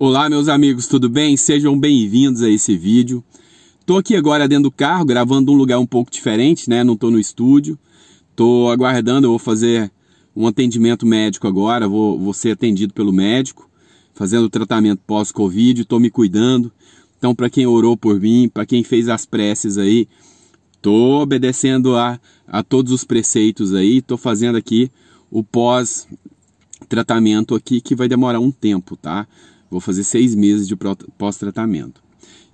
Olá meus amigos, tudo bem? Sejam bem-vindos a esse vídeo. Tô aqui agora dentro do carro, gravando um lugar um pouco diferente, né? Não tô no estúdio. Tô aguardando, eu vou fazer um atendimento médico agora, vou, vou ser atendido pelo médico, fazendo o tratamento pós-Covid, tô me cuidando. Então, para quem orou por mim, para quem fez as preces aí, tô obedecendo a, a todos os preceitos aí, tô fazendo aqui o pós-tratamento aqui que vai demorar um tempo, tá? Vou fazer seis meses de pós-tratamento.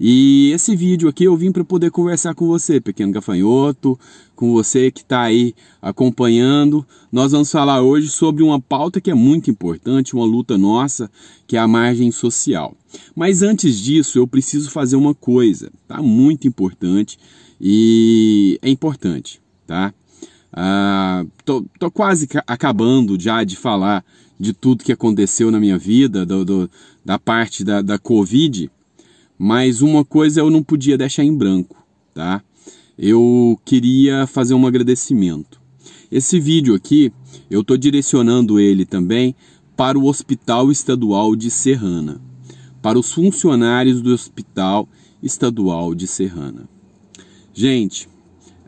E esse vídeo aqui eu vim para poder conversar com você, pequeno gafanhoto, com você que está aí acompanhando. Nós vamos falar hoje sobre uma pauta que é muito importante, uma luta nossa, que é a margem social. Mas antes disso, eu preciso fazer uma coisa, tá? Muito importante e é importante, tá? Ah, tô, tô quase acabando já de falar de tudo que aconteceu na minha vida, do, do, da parte da, da Covid, mas uma coisa eu não podia deixar em branco, tá? Eu queria fazer um agradecimento. Esse vídeo aqui, eu tô direcionando ele também para o Hospital Estadual de Serrana, para os funcionários do Hospital Estadual de Serrana. Gente,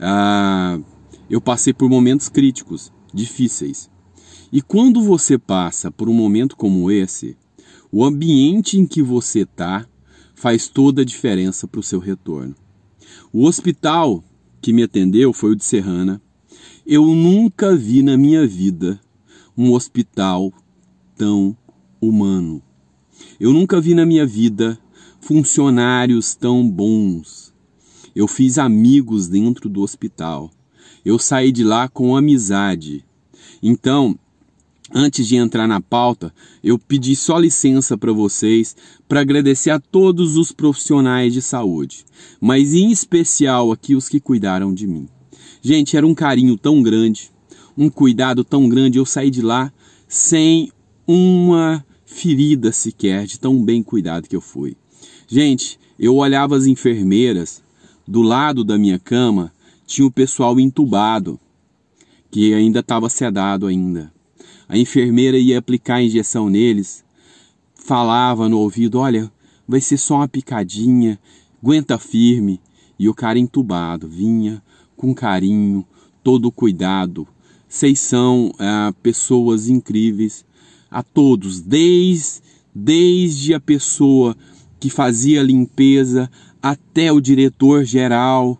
ah, eu passei por momentos críticos, difíceis. E quando você passa por um momento como esse, o ambiente em que você está faz toda a diferença para o seu retorno. O hospital que me atendeu foi o de Serrana. Eu nunca vi na minha vida um hospital tão humano. Eu nunca vi na minha vida funcionários tão bons. Eu fiz amigos dentro do hospital eu saí de lá com amizade. Então, antes de entrar na pauta, eu pedi só licença para vocês para agradecer a todos os profissionais de saúde, mas em especial aqui os que cuidaram de mim. Gente, era um carinho tão grande, um cuidado tão grande, eu saí de lá sem uma ferida sequer de tão bem cuidado que eu fui. Gente, eu olhava as enfermeiras do lado da minha cama tinha o pessoal entubado, que ainda estava sedado ainda. A enfermeira ia aplicar a injeção neles, falava no ouvido, olha, vai ser só uma picadinha, aguenta firme. E o cara entubado vinha com carinho, todo cuidado. Vocês são ah, pessoas incríveis a todos, desde, desde a pessoa que fazia a limpeza até o diretor geral,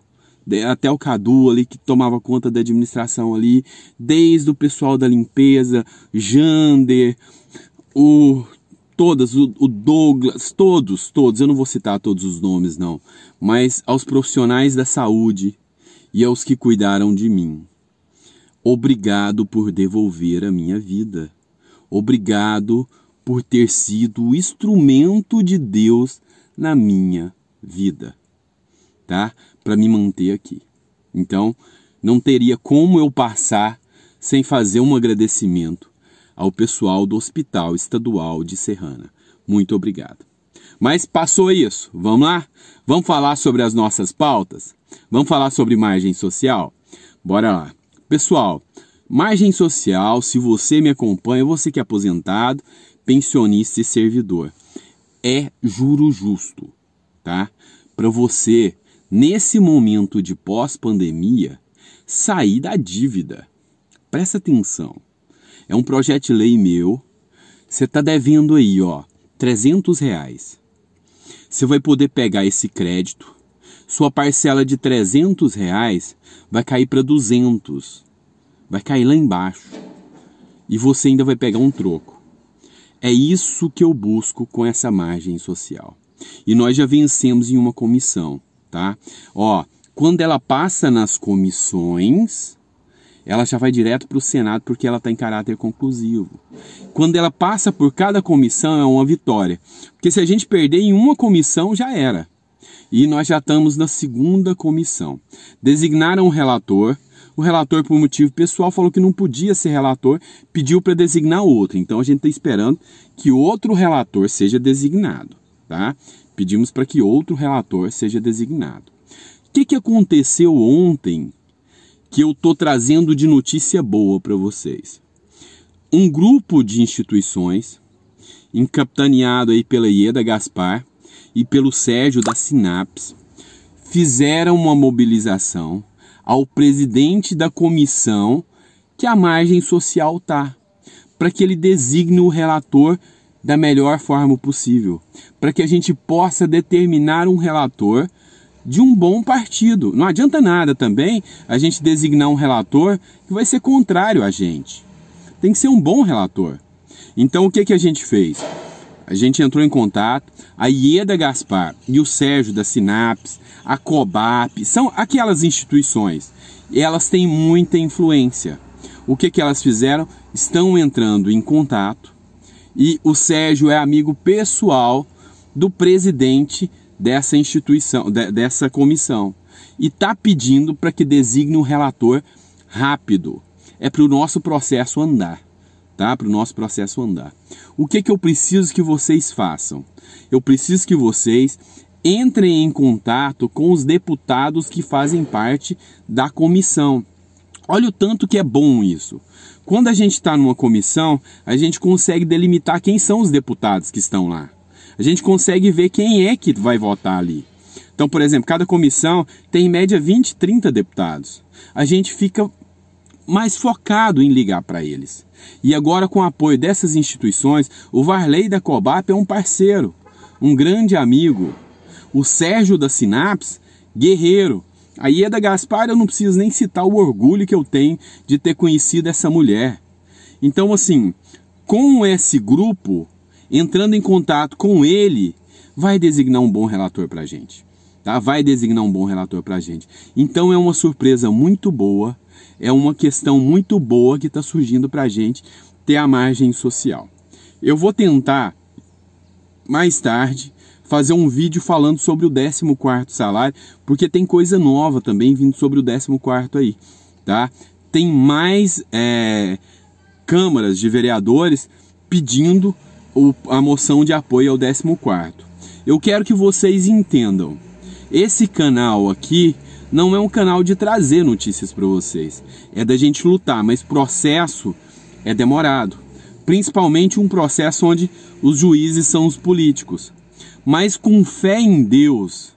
até o Cadu ali que tomava conta da administração ali, desde o pessoal da limpeza, Jander, o todas, o, o Douglas, todos, todos, eu não vou citar todos os nomes não, mas aos profissionais da saúde e aos que cuidaram de mim. Obrigado por devolver a minha vida. Obrigado por ter sido o instrumento de Deus na minha vida. Tá? para me manter aqui. Então, não teria como eu passar sem fazer um agradecimento ao pessoal do Hospital Estadual de Serrana. Muito obrigado. Mas passou isso. Vamos lá? Vamos falar sobre as nossas pautas? Vamos falar sobre margem social? Bora lá. Pessoal, margem social, se você me acompanha, você que é aposentado, pensionista e servidor, é juro justo, tá? Para você nesse momento de pós-pandemia, sair da dívida. Presta atenção. É um projeto de lei meu. Você está devendo aí, ó, 300 reais. Você vai poder pegar esse crédito. Sua parcela de 300 reais vai cair para 200. Vai cair lá embaixo. E você ainda vai pegar um troco. É isso que eu busco com essa margem social. E nós já vencemos em uma comissão tá? Ó, quando ela passa nas comissões, ela já vai direto para o Senado porque ela está em caráter conclusivo. Quando ela passa por cada comissão, é uma vitória. Porque se a gente perder em uma comissão, já era. E nós já estamos na segunda comissão. Designaram um relator. O relator, por motivo pessoal, falou que não podia ser relator, pediu para designar outro. Então a gente está esperando que outro relator seja designado. Tá? Pedimos para que outro relator seja designado. O que, que aconteceu ontem que eu estou trazendo de notícia boa para vocês? Um grupo de instituições, encapitaneado aí pela Ieda Gaspar e pelo Sérgio da Sinapse, fizeram uma mobilização ao presidente da comissão que a margem social tá, para que ele designe o relator da melhor forma possível, para que a gente possa determinar um relator de um bom partido. Não adianta nada também a gente designar um relator que vai ser contrário a gente. Tem que ser um bom relator. Então o que, que a gente fez? A gente entrou em contato, a Ieda Gaspar e o Sérgio da Sinaps, a Cobap, são aquelas instituições, elas têm muita influência. O que, que elas fizeram? Estão entrando em contato e o Sérgio é amigo pessoal do presidente dessa instituição, de, dessa comissão. E está pedindo para que designe um relator rápido. É para o nosso processo andar, tá? Para o nosso processo andar. O que, que eu preciso que vocês façam? Eu preciso que vocês entrem em contato com os deputados que fazem parte da comissão Olha o tanto que é bom isso. Quando a gente está numa comissão, a gente consegue delimitar quem são os deputados que estão lá. A gente consegue ver quem é que vai votar ali. Então, por exemplo, cada comissão tem em média 20, 30 deputados. A gente fica mais focado em ligar para eles. E agora, com o apoio dessas instituições, o Varley da Cobap é um parceiro, um grande amigo. O Sérgio da Sinaps, guerreiro, a Ieda Gaspar, eu não preciso nem citar o orgulho que eu tenho de ter conhecido essa mulher. Então, assim, com esse grupo, entrando em contato com ele, vai designar um bom relator para a gente. Tá? Vai designar um bom relator para a gente. Então, é uma surpresa muito boa, é uma questão muito boa que está surgindo para a gente ter a margem social. Eu vou tentar mais tarde fazer um vídeo falando sobre o 14º salário, porque tem coisa nova também vindo sobre o 14º aí, tá? Tem mais é, câmaras de vereadores pedindo o, a moção de apoio ao 14º. Eu quero que vocês entendam, esse canal aqui não é um canal de trazer notícias para vocês, é da gente lutar, mas processo é demorado. Principalmente um processo onde os juízes são os políticos. Mas com fé em Deus,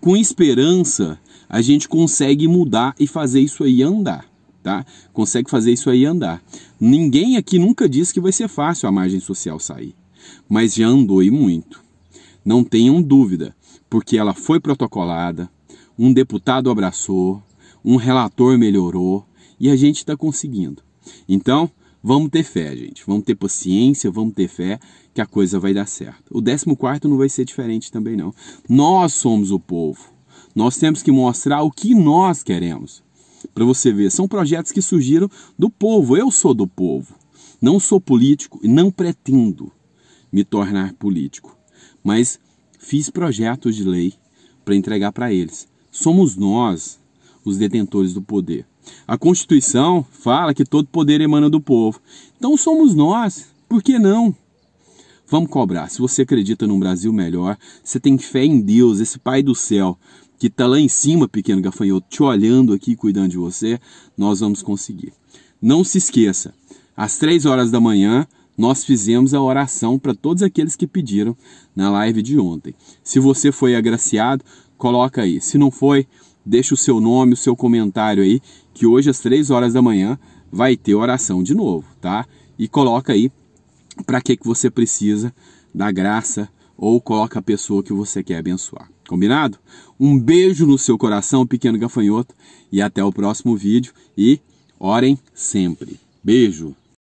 com esperança, a gente consegue mudar e fazer isso aí andar, tá? Consegue fazer isso aí andar. Ninguém aqui nunca disse que vai ser fácil a margem social sair, mas já andou e muito. Não tenham dúvida, porque ela foi protocolada, um deputado abraçou, um relator melhorou e a gente está conseguindo. Então, Vamos ter fé, gente. Vamos ter paciência, vamos ter fé que a coisa vai dar certo. O 14 não vai ser diferente também, não. Nós somos o povo. Nós temos que mostrar o que nós queremos. Para você ver, são projetos que surgiram do povo. Eu sou do povo. Não sou político e não pretendo me tornar político. Mas fiz projetos de lei para entregar para eles. Somos nós os detentores do poder. A Constituição fala que todo poder emana do povo. Então somos nós, por que não? Vamos cobrar. Se você acredita num Brasil melhor, você tem fé em Deus, esse Pai do céu, que está lá em cima, pequeno gafanhoto, te olhando aqui, cuidando de você, nós vamos conseguir. Não se esqueça, às três horas da manhã, nós fizemos a oração para todos aqueles que pediram na live de ontem. Se você foi agraciado, coloca aí. Se não foi, deixa o seu nome, o seu comentário aí que hoje às 3 horas da manhã vai ter oração de novo, tá? E coloca aí para que que você precisa da graça ou coloca a pessoa que você quer abençoar. Combinado? Um beijo no seu coração, pequeno gafanhoto, e até o próximo vídeo e orem sempre. Beijo.